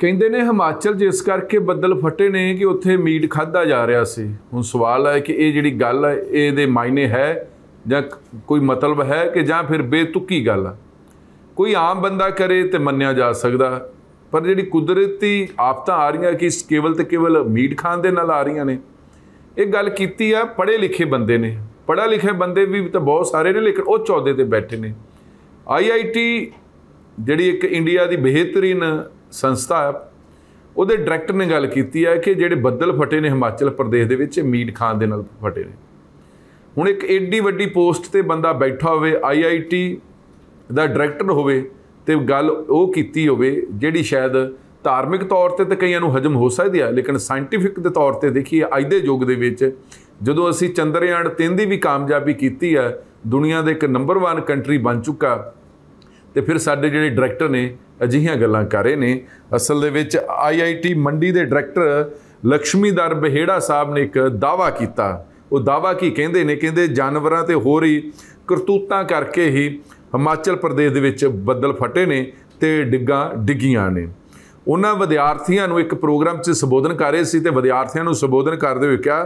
ਕਹਿੰਦੇ ਨੇ ਹਿਮਾਚਲ ਜਿਸ ਕਰਕੇ ਬੱਦਲ ਫਟੇ ਨੇ ਕਿ ਉੱਥੇ ਮੀਟ ਖਾਦਾ ਜਾ ਰਿਹਾ ਸੀ ਹੁਣ ਸਵਾਲ ਹੈ ਕਿ ਇਹ ਜਿਹੜੀ ਗੱਲ ਹੈ ਇਹਦੇ ਮਾਇਨੇ ਹੈ ਜਾਂ ਕੋਈ ਮਤਲਬ ਹੈ ਕਿ ਜਾਂ ਫਿਰ ਬੇਤੁਕੀ ਗੱਲ ਹੈ ਕੋਈ ਆਮ ਬੰਦਾ ਕਰੇ ਤੇ ਮੰਨਿਆ ਜਾ ਸਕਦਾ ਪਰ ਜਿਹੜੀ ਕੁਦਰਤੀ ਆਫਤਾਂ ਆ ਰਹੀਆਂ ਕਿ ਕੇਵਲ ਤੇ ਕੇਵਲ ਮੀਟ ਖਾਣ ਦੇ ਨਾਲ ਆ ਰਹੀਆਂ ਨੇ ਇਹ ਗੱਲ ਕੀਤੀ ਆ ਪੜ੍ਹੇ ਲਿਖੇ ਬੰਦੇ ਨੇ ਪੜ੍ਹਾ ਲਿਖੇ ਬੰਦੇ ਵੀ ਤਾਂ ਬਹੁਤ ਸਾਰੇ ਨੇ ਲੇਕਿਨ ਉਹ ਚੌਦੇ ਤੇ ਬੈਠੇ ਨੇ ਆਈਆਈਟੀ ਜਿਹੜੀ ਇੱਕ ਇੰਡੀਆ ਦੀ ਬਿਹਤਰੀਨ ਸੰਸਥਾ ਉਹਦੇ ਡਾਇਰੈਕਟਰ ਨੇ ਗੱਲ ਕੀਤੀ ਹੈ ਕਿ ਜਿਹੜੇ ਬੱਦਲ ਫਟੇ ਨੇ ਹਿਮਾਚਲ ਪ੍ਰਦੇਸ਼ ਦੇ ਵਿੱਚ ਮੀਟ ਖਾਨ ਦੇ ਨਾਲ ਫਟੇ ਨੇ ਹੁਣ ਇੱਕ ਏਡੀ ਵੱਡੀ ਪੋਸਟ ਤੇ ਬੰਦਾ ਬੈਠਾ ਹੋਵੇ ਆਈਆਈਟੀ ਦਾ ਡਾਇਰੈਕਟਰ ਹੋਵੇ ਤੇ ਗੱਲ ਉਹ ਕੀਤੀ ਹੋਵੇ ਜਿਹੜੀ ਸ਼ਾਇਦ ਧਾਰਮਿਕ ਤੌਰ ਤੇ ਤਾਂ ਕਈਆਂ ਨੂੰ ਹਜਮ ਹੋ ਸਕਦੀ ਹੈ ਲੇਕਿਨ ਸਾਇੰਟੀਫਿਕ ਦੇ ਤੌਰ ਤੇ ਦੇਖੀਏ ਅੱਜ ਦੇ ਯੁੱਗ ਦੇ ਵਿੱਚ ਜਦੋਂ ਅਸੀਂ ਚੰਦਰਯਾਨ 3 ਦੀ ਵੀ ਕਾਮਯਾਬੀ ਕੀਤੀ ਹੈ ਦੁਨੀਆ ਦੇ ਇੱਕ ਨੰਬਰ 1 ਕੰਟਰੀ ਬਣ ਚੁੱਕਾ ਤੇ ਫਿਰ ਸਾਡੇ ਜਿਹੜੇ ਡਾਇਰੈਕਟਰ ਨੇ ਅਜਿਹੀਆਂ ਗੱਲਾਂ ਕਰ ਰਹੇ ਨੇ ਅਸਲ ਦੇ ਵਿੱਚ ਆਈਆਈਟੀ ਮੰਡੀ ਦੇ ਡਾਇਰੈਕਟਰ ਲక్ష్ਮੀਦਰ ਬਹਿੜਾ ਸਾਹਿਬ ਨੇ ਇੱਕ ਦਾਵਾ ਕੀਤਾ ਉਹ ਦਾਵਾ ਕੀ ਕਹਿੰਦੇ ਨੇ ਕਹਿੰਦੇ ਜਾਨਵਰਾਂ ਤੇ ਹੋ ਰਹੀ ਕਰਤੂਤਾਂ ਕਰਕੇ ਹੀ ਹਿਮਾਚਲ ਪ੍ਰਦੇਸ਼ ਦੇ ਵਿੱਚ ਬੱਦਲ ਫਟੇ ਨੇ ਤੇ ਡਿੱਗਾਂ ਡਿੱਗੀਆਂ ਨੇ ਉਹਨਾਂ ਵਿਦਿਆਰਥੀਆਂ ਨੂੰ ਇੱਕ ਪ੍ਰੋਗਰਾਮ 'ਚ ਸੰਬੋਧਨ ਕਰ ਰਹੇ ਸੀ ਤੇ ਵਿਦਿਆਰਥੀਆਂ ਨੂੰ ਸੰਬੋਧਨ ਕਰਦੇ ਹੋਏ ਕਿਹਾ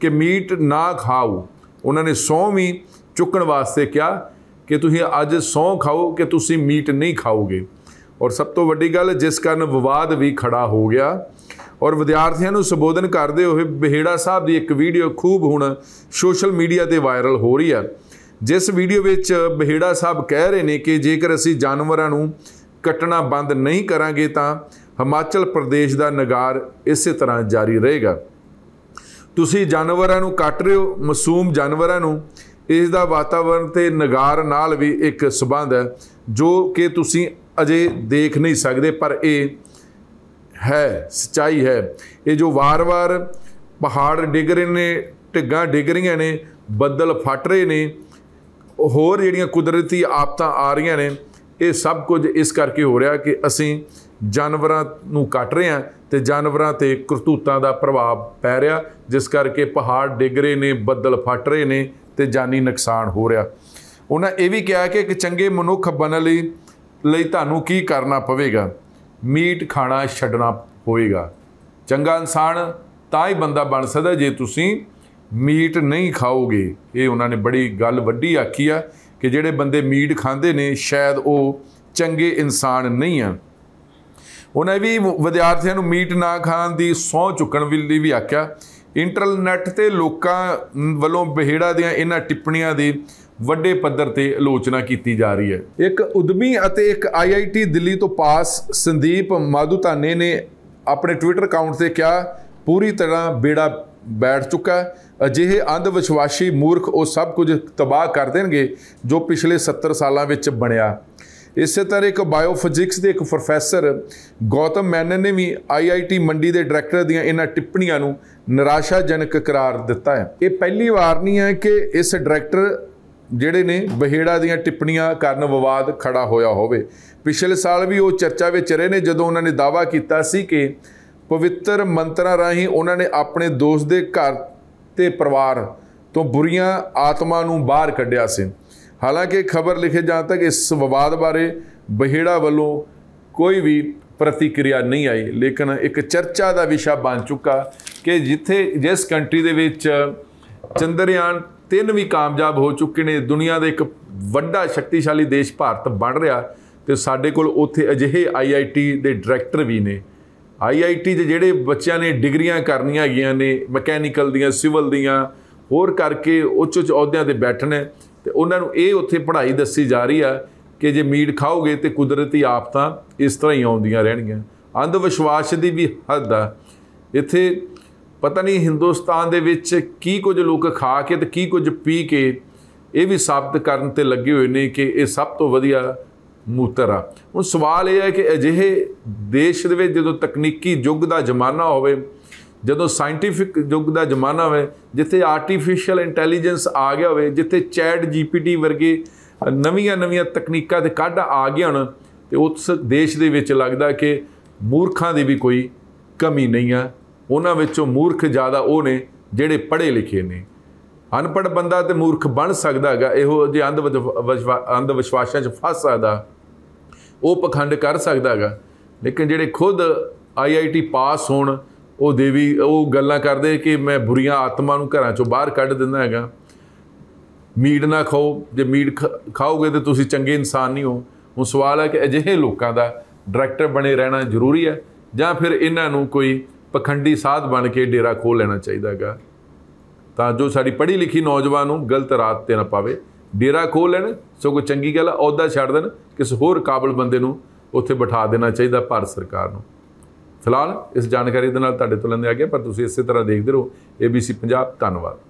ਕਿ ਮੀਟ ਨਾ ਖਾਓ ਉਹਨਾਂ ਨੇ ਸੌਂ ਵੀ ਚੁੱਕਣ ਵਾਸਤੇ ਕਿਹਾ ਕਿ ਤੁਸੀਂ ਅੱਜ ਸੌਂ ਖਾਓ ਕਿ ਤੁਸੀਂ ਮੀਟ ਨਹੀਂ ਖਾਓਗੇ ਔਰ ਸਭ ਤੋਂ ਵੱਡੀ ਗੱਲ ਜਿਸ ਕਾਰਨ ਵਿਵਾਦ ਵੀ ਖੜਾ ਹੋ ਗਿਆ ਔਰ ਵਿਦਿਆਰਥੀਆਂ ਨੂੰ ਸੰਬੋਧਨ ਕਰਦੇ ਹੋਏ ਬਿਹੇੜਾ ਸਾਹਿਬ ਦੀ ਇੱਕ ਵੀਡੀਓ ਖੂਬ ਹੁਣ ਸੋਸ਼ਲ ਮੀਡੀਆ ਤੇ ਵਾਇਰਲ ਹੋ ਰਹੀ ਹੈ ਜਿਸ ਵੀਡੀਓ ਵਿੱਚ ਬਿਹੇੜਾ ਸਾਹਿਬ ਕਹਿ ਰਹੇ ਨੇ ਕਿ ਜੇਕਰ ਅਸੀਂ ਜਾਨਵਰਾਂ ਨੂੰ ਕੱਟਣਾ ਬੰਦ ਨਹੀਂ ਕਰਾਂਗੇ ਤਾਂ ਹਿਮਾਚਲ ਪ੍ਰਦੇਸ਼ ਦਾ ਨਗਾਰ ਇਸੇ ਤਰ੍ਹਾਂ ਜਾਰੀ ਰਹੇਗਾ ਤੁਸੀਂ ਜਾਨਵਰਾਂ ਨੂੰ ਕੱਟ ਰਹੇ ਹੋ ਮਾਸੂਮ ਜਾਨਵਰਾਂ ਨੂੰ ਇਸ ਦਾ ਵਾਤਾਵਰਣ ਤੇ ਨਗਾਰ ਨਾਲ ਵੀ ਇੱਕ ਸਬੰਧ ਹੈ ਜੋ ਕਿ ਤੁਸੀਂ ਅਜੇ ਦੇਖ ਨਹੀਂ ਸਕਦੇ ਪਰ ਇਹ ਹੈ ਸਚਾਈ ਹੈ ਇਹ ਜੋ ਵਾਰ-ਵਾਰ ਪਹਾੜ ਡਿੱਗ ਰਹੇ ਨੇ ਢਿੱਗਾ ਡਿੱਗ ਰਹੀਆਂ ਨੇ ਬੱਦਲ ਫਟ ਰਹੇ ਨੇ ਹੋਰ ਜਿਹੜੀਆਂ ਕੁਦਰਤੀ ਆਫਤਾਂ ਆ ਰਹੀਆਂ ਨੇ ਇਹ ਸਭ ਕੁਝ ਇਸ ਕਰਕੇ ਹੋ ਰਿਹਾ ਕਿ ਅਸੀਂ ਜਾਨਵਰਾਂ ਨੂੰ ਕੱਟ ਰਹੇ ਹਾਂ ਤੇ ਜਾਨਵਰਾਂ ਤੇ ਕਰਤੂਤਾਂ ਦਾ ਪ੍ਰਭਾਵ ਪੈ ਰਿਹਾ ਜਿਸ ਕਰਕੇ ਪਹਾੜ ਡਿੱਗ ਰਹੇ ਨੇ ਬੱਦਲ ਫਟ ਰਹੇ ਨੇ ਤੇ ਜਾਨੀ ਨੁਕਸਾਨ ਹੋ ਰਿਹਾ ਉਹਨਾਂ ਇਹ ਵੀ ਕਿਹਾ ਕਿ ਇੱਕ ਚੰਗੇ ਮਨੁੱਖ ਬਣਨ ਲਈ ਲਈ ਤੁਹਾਨੂੰ ਕੀ ਕਰਨਾ ਪਵੇਗਾ ਮੀਟ ਖਾਣਾ ਛੱਡਣਾ ਹੋਵੇਗਾ ਚੰਗਾ ਇਨਸਾਨ ਤਾਂ ਹੀ ਬੰਦਾ ਬਣ ਸਕਦਾ ਜੇ ਤੁਸੀਂ ਮੀਟ ਨਹੀਂ ਖਾਓਗੇ ਇਹ ਉਹਨਾਂ ਨੇ ਬੜੀ ਗੱਲ ਵੱਡੀ ਆਖੀ ਆ ਕਿ ਜਿਹੜੇ ਬੰਦੇ ਮੀਟ ਖਾਂਦੇ ਨੇ ਸ਼ਾਇਦ ਉਹ ਚੰਗੇ ਇਨਸਾਨ ਨਹੀਂ ਆ ਉਹਨੇ ਵੀ ਵਿਦਿਆਰਥੀਆਂ ਨੂੰ ਮੀਟ ਨਾ ਖਾਣ ਦੀ ਸੌ ਚੁੱਕਣ ਲਈ ਵੀ ਆਖਿਆ ਇੰਟਰਨੈਟ ਤੇ ਲੋਕਾਂ ਵੱਲੋਂ ਬਿਹੜਾ ਦੀਆਂ ਇਹਨਾਂ ਟਿੱਪਣੀਆਂ ਦੇ ਵੱਡੇ ਪੱਧਰ ਤੇ ਆਲੋਚਨਾ ਕੀਤੀ ਜਾ ਰਹੀ ਹੈ ਇੱਕ ਉਦਮੀ ਅਤੇ ਇੱਕ ਆਈਆਈਟੀ ਦਿੱਲੀ ਤੋਂ ਪਾਸ ਸੰਦੀਪ ਮਾਧੂਤਾਨੇ ਨੇ ਆਪਣੇ ਟਵਿੱਟਰ ਅਕਾਊਂਟ ਤੇ ਕਿਹਾ ਪੂਰੀ ਤਰ੍ਹਾਂ ਬੇੜਾ ਬੈਠ ਚੁੱਕਾ ਅਜਿਹੇ ਅੰਧ ਵਿਸ਼ਵਾਸੀ ਮੂਰਖ ਉਹ ਸਭ ਕੁਝ ਤਬਾਹ ਕਰ ਦੇਣਗੇ ਜੋ ਪਿਛਲੇ 70 ਸਾਲਾਂ ਵਿੱਚ ਬਣਿਆ ਇਸੇ ਤਰ੍ਹਾਂ ਇੱਕ ਬਾਇਓਫਿਜ਼ਿਕਸ ਦੇ ਇੱਕ ਪ੍ਰੋਫੈਸਰ ਗੌਤਮ ਮੈਨਨ ਨੇ ਵੀ ਆਈਆਈਟੀ ਮੰਡੀ ਦੇ ਡਾਇਰੈਕਟਰ ਦੀਆਂ ਇਹਨਾਂ ਟਿੱਪਣੀਆਂ ਨੂੰ ਨਿਰਾਸ਼ਾਜਨਕ ਕਰਾਰ ਦਿੱਤਾ ਹੈ ਇਹ ਪਹਿਲੀ ਵਾਰ ਨਹੀਂ ਹੈ ਕਿ ਇਸ ਡਾਇਰੈਕਟਰ ਜਿਹੜੇ ਨੇ ਬਹਿੜਾ ਦੀਆਂ ਟਿੱਪਣੀਆਂ ਕਰਨ ਵਿਵਾਦ ਖੜਾ ਹੋਇਆ ਹੋਵੇ ਪਿਛਲੇ ਸਾਲ ਵੀ ਉਹ ਚਰਚਾ ਵਿੱਚ ਰਹੇ ਨੇ ਜਦੋਂ ਉਹਨਾਂ ਨੇ ਦਾਵਾ ਕੀਤਾ ਸੀ ਕਿ ਪਵਿੱਤਰ ਮੰਤਰਾਂ ਰਾਹੀਂ ਉਹਨਾਂ ਨੇ ਆਪਣੇ ਦੋਸਤ ਦੇ ਘਰ ਤੇ ਪਰਿਵਾਰ ਤੋਂ ਬੁਰੀਆਂ ਆਤਮਾ ਨੂੰ ਬਾਹਰ ਕੱਢਿਆ ਸੀ ਹਾਲਾਂਕਿ ਖਬਰ ਲਿਖੇ ਜਾਂ ਤੱਕ ਇਸ ਵਿਵਾਦ ਬਾਰੇ ਬਹਿੜਾ ਵੱਲੋਂ ਕੋਈ ਵੀ ਪ੍ਰਤੀਕਿਰਿਆ ਨਹੀਂ ਆਈ ਲੇਕਿਨ ਇੱਕ ਚਰਚਾ ਦਾ ਵਿਸ਼ਾ ਬਣ ਚੁੱਕਾ ਕਿ ਜਿੱਥੇ ਜਿਸ ਕੰਟਰੀ ਦੇ ਵਿੱਚ ਚੰਦਰਯਾਨ ਤਿੰਨ ਵੀ ਕਾਮਯਾਬ ਹੋ ਚੁੱਕੇ ਨੇ ਦੁਨੀਆ ਦੇ ਇੱਕ ਵੱਡਾ ਸ਼ਕਤੀਸ਼ਾਲੀ ਦੇਸ਼ ਭਾਰਤ ਬਣ ਰਿਹਾ ਤੇ ਸਾਡੇ ਕੋਲ ਉੱਥੇ ਅਜਿਹੇ ਆਈਆਈਟੀ ਦੇ ਡਾਇਰੈਕਟਰ ਵੀ ਨੇ ਆਈਆਈਟੀ ਦੇ ਜਿਹੜੇ ਬੱਚਿਆਂ ਨੇ ਡਿਗਰੀਆਂ ਕਰਨੀਆਂ ਹੈਗੀਆਂ ਨੇ ਮਕੈਨੀਕਲ ਦੀਆਂ ਸਿਵਲ ਦੀਆਂ ਹੋਰ ਕਰਕੇ ਉੱਚ ਉੱਚ ਅਹੁਦਿਆਂ ਤੇ ਬੈਠਣੇ ਤੇ ਉਹਨਾਂ ਨੂੰ ਇਹ ਉੱਥੇ ਪੜ੍ਹਾਈ ਦੱਸੀ ਜਾ ਰਹੀ ਆ ਕਿ ਜੇ ਮੀਟ ਖਾਓਗੇ ਤੇ ਕੁਦਰਤੀ ਆਫਤਾਂ ਇਸ ਤਰ੍ਹਾਂ ਹੀ ਆਉਂਦੀਆਂ ਰਹਿਣਗੀਆਂ ਅੰਧ ਵਿਸ਼ਵਾਸ ਦੀ ਵੀ ਹੱਦ ਆ ਇੱਥੇ ਪਤਾ ਨਹੀਂ ਹਿੰਦੁਸਤਾਨ ਦੇ ਵਿੱਚ ਕੀ ਕੁਝ ਲੋਕ ਖਾ ਕੇ ਤੇ ਕੀ ਕੁਝ ਪੀ ਕੇ ਇਹ ਵੀ ਸਾਬਤ ਕਰਨ ਤੇ ਲੱਗੇ ਹੋਏ ਨੇ ਕਿ ਇਹ ਸਭ ਤੋਂ ਵਧੀਆ ਮੂਤਰ ਆ ਹੁਣ ਸਵਾਲ ਇਹ ਹੈ ਕਿ ਅਜਿਹੇ ਦੇਸ਼ ਦੇ ਵਿੱਚ ਜਦੋਂ ਤਕਨੀਕੀ ਯੁੱਗ ਦਾ ਜ਼ਮਾਨਾ ਹੋਵੇ ਜਦੋਂ ਸਾਇੰਟੀਫਿਕ ਯੁੱਗ ਦਾ ਜ਼ਮਾਨਾ ਹੋਵੇ ਜਿੱਥੇ ਆਰਟੀਫੀਸ਼ੀਅਲ ਇੰਟੈਲੀਜੈਂਸ ਆ ਗਿਆ ਹੋਵੇ ਜਿੱਥੇ ਚੈਟ ਜੀਪੀਟੀ ਵਰਗੇ ਨਵੀਆਂ-ਨਵੀਆਂ ਤਕਨੀਕਾਂ ਦੇ ਕੱਢ ਆ ਗਏ ਹਨ ਤੇ ਉਸ ਦੇਸ਼ ਦੇ ਵਿੱਚ ਲੱਗਦਾ ਕਿ ਮੂਰਖਾਂ ਦੀ ਵੀ ਕੋਈ ਕਮੀ ਨਹੀਂ ਆ ਉਹਨਾਂ ਵਿੱਚੋਂ ਮੂਰਖ ਜ਼ਿਆਦਾ ਉਹ ਨੇ ਜਿਹੜੇ ਪੜ੍ਹੇ ਲਿਖੇ ਨੇ ਅਨਪੜ੍ਹ ਬੰਦਾ ਤੇ ਮੂਰਖ ਬਣ ਸਕਦਾ ਹੈਗਾ ਇਹੋ ਜੇ ਅੰਧ ਅੰਧ ਵਿਸ਼ਵਾਸਾਂ 'ਚ ਫਸ ਸਕਦਾ ਉਹ ਪਖੰਡ ਕਰ ਸਕਦਾ ਹੈਗਾ ਲੇਕਿਨ ਜਿਹੜੇ ਖੁਦ ਆਈਆਈਟੀ ਪਾਸ ਹੋਣ ਉਹ ਦੇਵੀ ਉਹ ਗੱਲਾਂ ਕਰਦੇ ਕਿ ਮੈਂ ਬੁਰੀਆਂ ਆਤਮਾ ਨੂੰ ਘਰਾਂ ਚੋਂ ਬਾਹਰ ਕੱਢ ਦਿੰਦਾ ਹੈਗਾ ਮੀਟ ਨਾ ਖਾਓ ਜੇ ਮੀਟ ਖਾਓਗੇ ਤੇ ਤੁਸੀਂ ਚੰਗੇ ਇਨਸਾਨ ਨਹੀਂ ਹੋ ਹੁਣ ਸਵਾਲ ਹੈ ਕਿ ਅਜਿਹੇ ਲੋਕਾਂ ਦਾ ਡਾਇਰੈਕਟਰ ਬਣੇ ਰਹਿਣਾ ਜ਼ਰੂਰੀ ਹੈ ਜਾਂ ਫਿਰ ਇਹਨਾਂ ਨੂੰ ਕੋਈ ਪਖੰਡੀ ਸਾਧ ਬਣ ਕੇ ਡੇਰਾ ਖੋਲ ਲੈਣਾ ਚਾਹੀਦਾ ਹੈਗਾ ਤਾਂ ਜੋ ਸਾਡੀ ਪੜ੍ਹੀ ਲਿਖੀ ਨੌਜਵਾਨ ਨੂੰ ਗਲਤ ਰਾਤ ਤੇ ਨਾ ਪਾਵੇ ਡੇਰਾ ਖੋਲ ਲੈਣ ਸੋ ਕੋ ਚੰਗੀ ਗੱਲ ਅਹੁਦਾ ਛੱਡ ਦੇਣ ਕਿਸੇ ਹੋਰ ਕਾਬਲ ਬੰਦੇ ਨੂੰ ਉੱਥੇ ਬਿਠਾ ਦੇਣਾ ਚਾਹੀਦਾ ਭਾਰਤ ਸਰਕਾਰ ਨੂੰ ਫਿਲਹਾਲ ਇਸ ਜਾਣਕਾਰੀ ਦੇ ਨਾਲ ਤੁਹਾਡੇ ਤੋਂ ਲੈਂਦੇ ਆ ਗਿਆ ਪਰ ਤੁਸੀਂ ਇਸੇ ਤਰ੍ਹਾਂ ਦੇਖਦੇ ਰਹੋ ABC ਪੰਜਾਬ ਧੰਨਵਾਦ